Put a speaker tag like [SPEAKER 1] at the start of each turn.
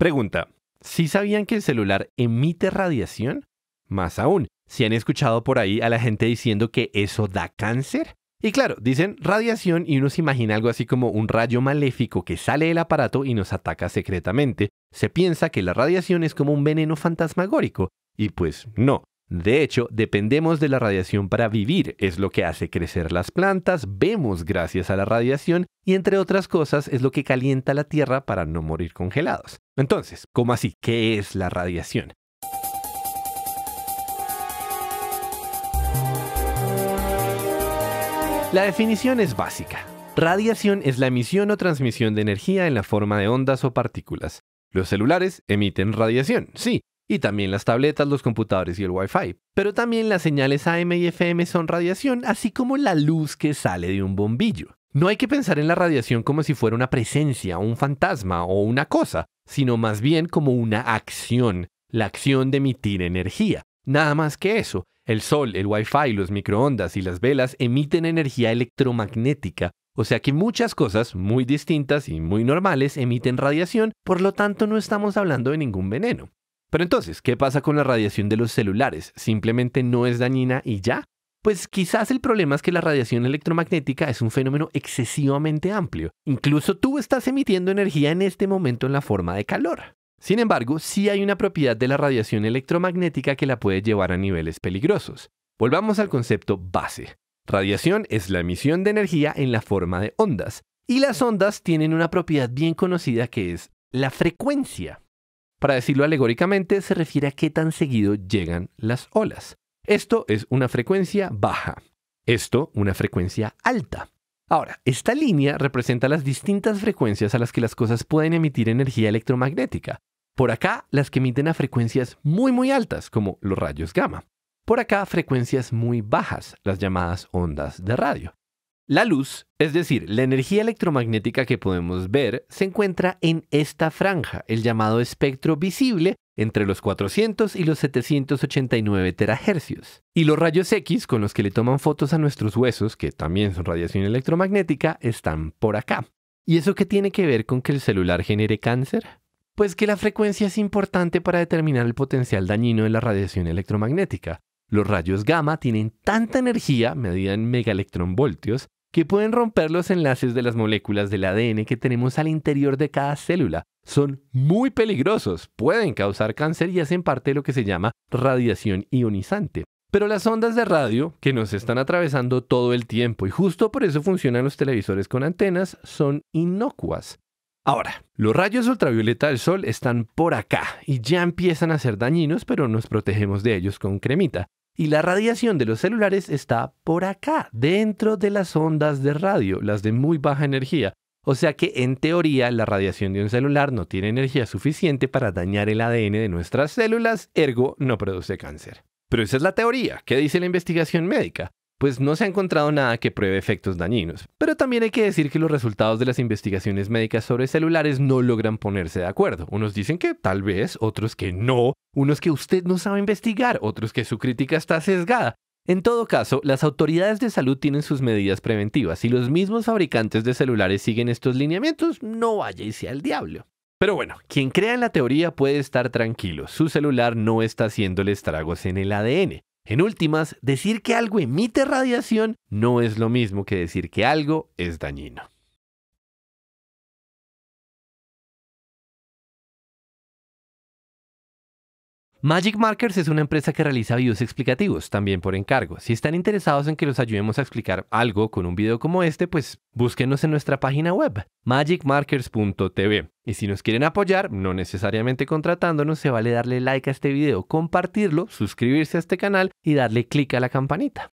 [SPEAKER 1] Pregunta, ¿sí sabían que el celular emite radiación? Más aún, si han escuchado por ahí a la gente diciendo que eso da cáncer. Y claro, dicen radiación y uno se imagina algo así como un rayo maléfico que sale del aparato y nos ataca secretamente. Se piensa que la radiación es como un veneno fantasmagórico. Y pues no, de hecho, dependemos de la radiación para vivir, es lo que hace crecer las plantas, vemos gracias a la radiación y entre otras cosas es lo que calienta la Tierra para no morir congelados. Entonces, ¿cómo así? ¿Qué es la radiación? La definición es básica. Radiación es la emisión o transmisión de energía en la forma de ondas o partículas. Los celulares emiten radiación, sí, y también las tabletas, los computadores y el Wi-Fi. Pero también las señales AM y FM son radiación, así como la luz que sale de un bombillo. No hay que pensar en la radiación como si fuera una presencia, un fantasma o una cosa, sino más bien como una acción, la acción de emitir energía. Nada más que eso. El sol, el Wi-Fi, los microondas y las velas emiten energía electromagnética, o sea que muchas cosas muy distintas y muy normales emiten radiación, por lo tanto no estamos hablando de ningún veneno. Pero entonces, ¿qué pasa con la radiación de los celulares? ¿Simplemente no es dañina y ya? Pues quizás el problema es que la radiación electromagnética es un fenómeno excesivamente amplio. Incluso tú estás emitiendo energía en este momento en la forma de calor. Sin embargo, sí hay una propiedad de la radiación electromagnética que la puede llevar a niveles peligrosos. Volvamos al concepto base. Radiación es la emisión de energía en la forma de ondas, y las ondas tienen una propiedad bien conocida que es la frecuencia. Para decirlo alegóricamente, se refiere a qué tan seguido llegan las olas. Esto es una frecuencia baja. Esto una frecuencia alta. Ahora, esta línea representa las distintas frecuencias a las que las cosas pueden emitir energía electromagnética. Por acá, las que emiten a frecuencias muy muy altas, como los rayos gamma. Por acá, frecuencias muy bajas, las llamadas ondas de radio. La luz, es decir, la energía electromagnética que podemos ver, se encuentra en esta franja, el llamado espectro visible, entre los 400 y los 789 terahercios. Y los rayos X con los que le toman fotos a nuestros huesos, que también son radiación electromagnética, están por acá. ¿Y eso qué tiene que ver con que el celular genere cáncer? Pues que la frecuencia es importante para determinar el potencial dañino de la radiación electromagnética. Los rayos gamma tienen tanta energía, medida en megaelectronvoltios, que pueden romper los enlaces de las moléculas del ADN que tenemos al interior de cada célula. Son muy peligrosos, pueden causar cáncer y hacen parte de lo que se llama radiación ionizante. Pero las ondas de radio, que nos están atravesando todo el tiempo y justo por eso funcionan los televisores con antenas, son inocuas. Ahora, los rayos ultravioleta del sol están por acá y ya empiezan a ser dañinos, pero nos protegemos de ellos con cremita. Y la radiación de los celulares está por acá, dentro de las ondas de radio, las de muy baja energía. O sea que en teoría la radiación de un celular no tiene energía suficiente para dañar el ADN de nuestras células, ergo no produce cáncer. Pero esa es la teoría, ¿qué dice la investigación médica? pues no se ha encontrado nada que pruebe efectos dañinos. Pero también hay que decir que los resultados de las investigaciones médicas sobre celulares no logran ponerse de acuerdo. Unos dicen que tal vez, otros que no, unos que usted no sabe investigar, otros que su crítica está sesgada. En todo caso, las autoridades de salud tienen sus medidas preventivas. y los mismos fabricantes de celulares siguen estos lineamientos, no vaya y sea el diablo. Pero bueno, quien crea en la teoría puede estar tranquilo, su celular no está haciéndole estragos en el ADN. En últimas, decir que algo emite radiación no es lo mismo que decir que algo es dañino. Magic Markers es una empresa que realiza videos explicativos, también por encargo. Si están interesados en que los ayudemos a explicar algo con un video como este, pues búsquenos en nuestra página web, magicmarkers.tv. Y si nos quieren apoyar, no necesariamente contratándonos, se vale darle like a este video, compartirlo, suscribirse a este canal y darle clic a la campanita.